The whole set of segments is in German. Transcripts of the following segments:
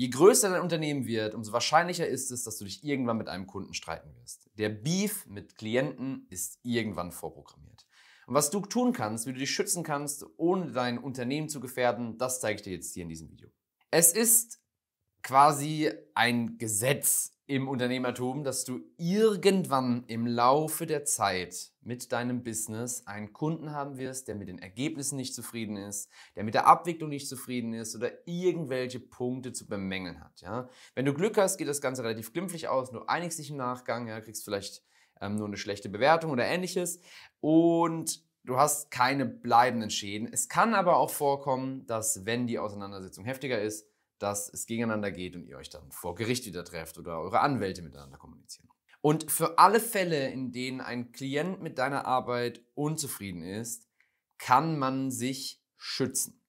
Je größer dein Unternehmen wird, umso wahrscheinlicher ist es, dass du dich irgendwann mit einem Kunden streiten wirst. Der Beef mit Klienten ist irgendwann vorprogrammiert. Und was du tun kannst, wie du dich schützen kannst, ohne dein Unternehmen zu gefährden, das zeige ich dir jetzt hier in diesem Video. Es ist quasi ein Gesetz im Unternehmertum, dass du irgendwann im Laufe der Zeit mit deinem Business einen Kunden haben wirst, der mit den Ergebnissen nicht zufrieden ist, der mit der Abwicklung nicht zufrieden ist oder irgendwelche Punkte zu bemängeln hat. Ja? Wenn du Glück hast, geht das Ganze relativ glimpflich aus, du einigst dich im Nachgang, ja, kriegst vielleicht ähm, nur eine schlechte Bewertung oder ähnliches und du hast keine bleibenden Schäden. Es kann aber auch vorkommen, dass wenn die Auseinandersetzung heftiger ist, dass es gegeneinander geht und ihr euch dann vor Gericht wieder trefft oder eure Anwälte miteinander kommunizieren. Und für alle Fälle, in denen ein Klient mit deiner Arbeit unzufrieden ist, kann man sich schützen.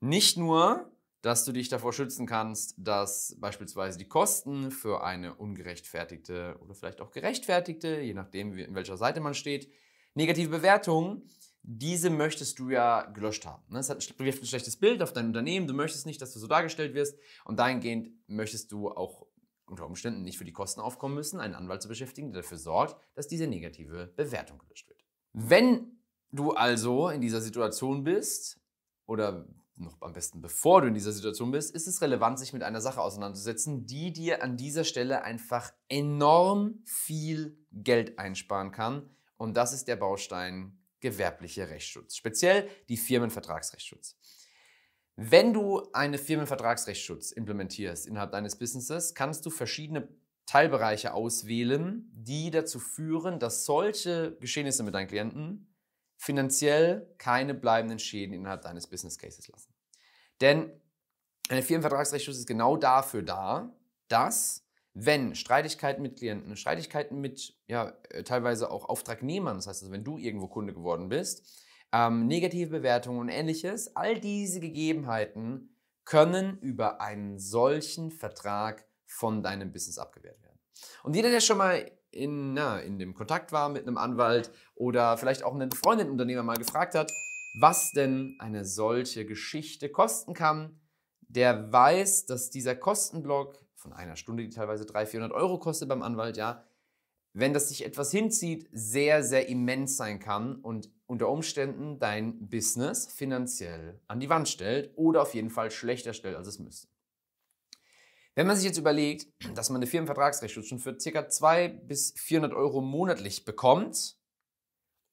Nicht nur, dass du dich davor schützen kannst, dass beispielsweise die Kosten für eine ungerechtfertigte oder vielleicht auch gerechtfertigte, je nachdem, in welcher Seite man steht, negative Bewertung diese möchtest du ja gelöscht haben. Das ne? wirft ein schlechtes Bild auf dein Unternehmen, du möchtest nicht, dass du so dargestellt wirst und dahingehend möchtest du auch unter Umständen nicht für die Kosten aufkommen müssen, einen Anwalt zu beschäftigen, der dafür sorgt, dass diese negative Bewertung gelöscht wird. Wenn du also in dieser Situation bist oder noch am besten bevor du in dieser Situation bist, ist es relevant, sich mit einer Sache auseinanderzusetzen, die dir an dieser Stelle einfach enorm viel Geld einsparen kann. Und das ist der Baustein gewerbliche Rechtsschutz, speziell die Firmenvertragsrechtsschutz. Wenn du einen Firmenvertragsrechtsschutz implementierst innerhalb deines Businesses, kannst du verschiedene Teilbereiche auswählen, die dazu führen, dass solche Geschehnisse mit deinen Klienten finanziell keine bleibenden Schäden innerhalb deines Business Cases lassen. Denn ein Firmenvertragsrechtsschutz ist genau dafür da, dass wenn Streitigkeiten mit Klienten, Streitigkeiten mit ja, äh, teilweise auch Auftragnehmern, das heißt also, wenn du irgendwo Kunde geworden bist, ähm, negative Bewertungen und ähnliches, all diese Gegebenheiten können über einen solchen Vertrag von deinem Business abgewehrt werden. Und jeder, der schon mal in, na, in dem Kontakt war mit einem Anwalt oder vielleicht auch einen Freundinnenunternehmer mal gefragt hat, was denn eine solche Geschichte kosten kann, der weiß, dass dieser Kostenblock von einer Stunde, die teilweise 300, 400 Euro kostet beim Anwalt, ja, wenn das sich etwas hinzieht, sehr, sehr immens sein kann und unter Umständen dein Business finanziell an die Wand stellt oder auf jeden Fall schlechter stellt, als es müsste. Wenn man sich jetzt überlegt, dass man eine Firmenvertragsrechtsschutz schon für ca. 200 bis 400 Euro monatlich bekommt,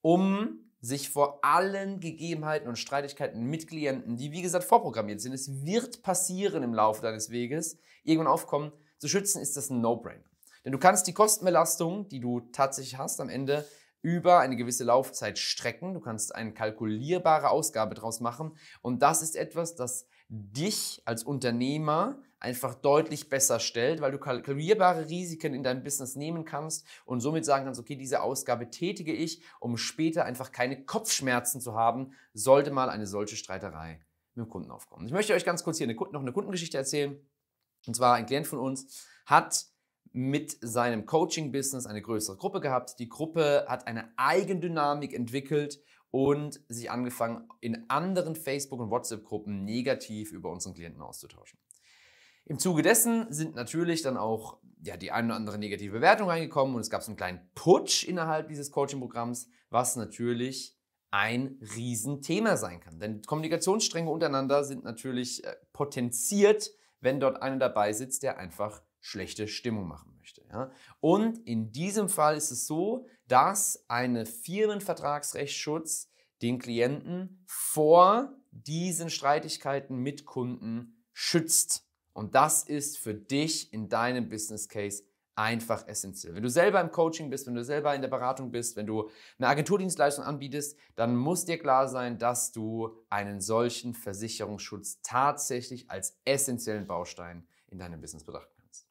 um sich vor allen Gegebenheiten und Streitigkeiten mit Klienten, die wie gesagt vorprogrammiert sind, es wird passieren im Laufe deines Weges, irgendwann aufkommen, zu schützen, ist das ein No-Brainer. Denn du kannst die Kostenbelastung, die du tatsächlich hast, am Ende über eine gewisse Laufzeit strecken. Du kannst eine kalkulierbare Ausgabe daraus machen. Und das ist etwas, das dich als Unternehmer einfach deutlich besser stellt, weil du kalkulierbare Risiken in deinem Business nehmen kannst und somit sagen kannst, okay, diese Ausgabe tätige ich, um später einfach keine Kopfschmerzen zu haben, sollte mal eine solche Streiterei mit dem Kunden aufkommen. Ich möchte euch ganz kurz hier eine, noch eine Kundengeschichte erzählen. Und zwar ein Klient von uns hat mit seinem Coaching-Business eine größere Gruppe gehabt. Die Gruppe hat eine Eigendynamik entwickelt und sich angefangen, in anderen Facebook- und WhatsApp-Gruppen negativ über unseren Klienten auszutauschen. Im Zuge dessen sind natürlich dann auch ja, die ein oder andere negative Bewertung reingekommen und es gab so einen kleinen Putsch innerhalb dieses Coaching-Programms, was natürlich ein Riesenthema sein kann. Denn Kommunikationsstränge untereinander sind natürlich äh, potenziert, wenn dort einer dabei sitzt, der einfach schlechte Stimmung machen möchte. Ja? Und in diesem Fall ist es so, dass eine Firmenvertragsrechtsschutz den Klienten vor diesen Streitigkeiten mit Kunden schützt. Und das ist für dich in deinem Business Case einfach essentiell. Wenn du selber im Coaching bist, wenn du selber in der Beratung bist, wenn du eine Agenturdienstleistung anbietest, dann muss dir klar sein, dass du einen solchen Versicherungsschutz tatsächlich als essentiellen Baustein in deinem Business betrachten kannst.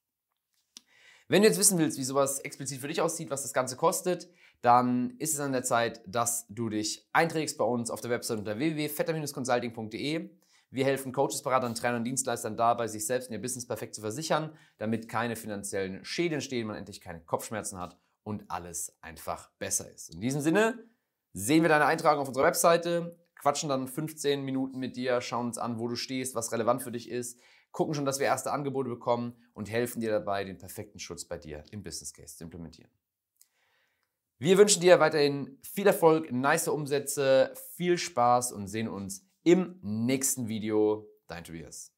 Wenn du jetzt wissen willst, wie sowas explizit für dich aussieht, was das Ganze kostet, dann ist es an der Zeit, dass du dich einträgst bei uns auf der Website unter www.fetter-consulting.de. Wir helfen Coaches, Beratern, Trainern und Dienstleistern dabei, sich selbst und ihr Business perfekt zu versichern, damit keine finanziellen Schäden entstehen, man endlich keine Kopfschmerzen hat und alles einfach besser ist. In diesem Sinne sehen wir deine Eintragung auf unserer Webseite, quatschen dann 15 Minuten mit dir, schauen uns an, wo du stehst, was relevant für dich ist, gucken schon, dass wir erste Angebote bekommen und helfen dir dabei, den perfekten Schutz bei dir im Business Case zu implementieren. Wir wünschen dir weiterhin viel Erfolg, nice Umsätze, viel Spaß und sehen uns im nächsten Video. Dein Tobias.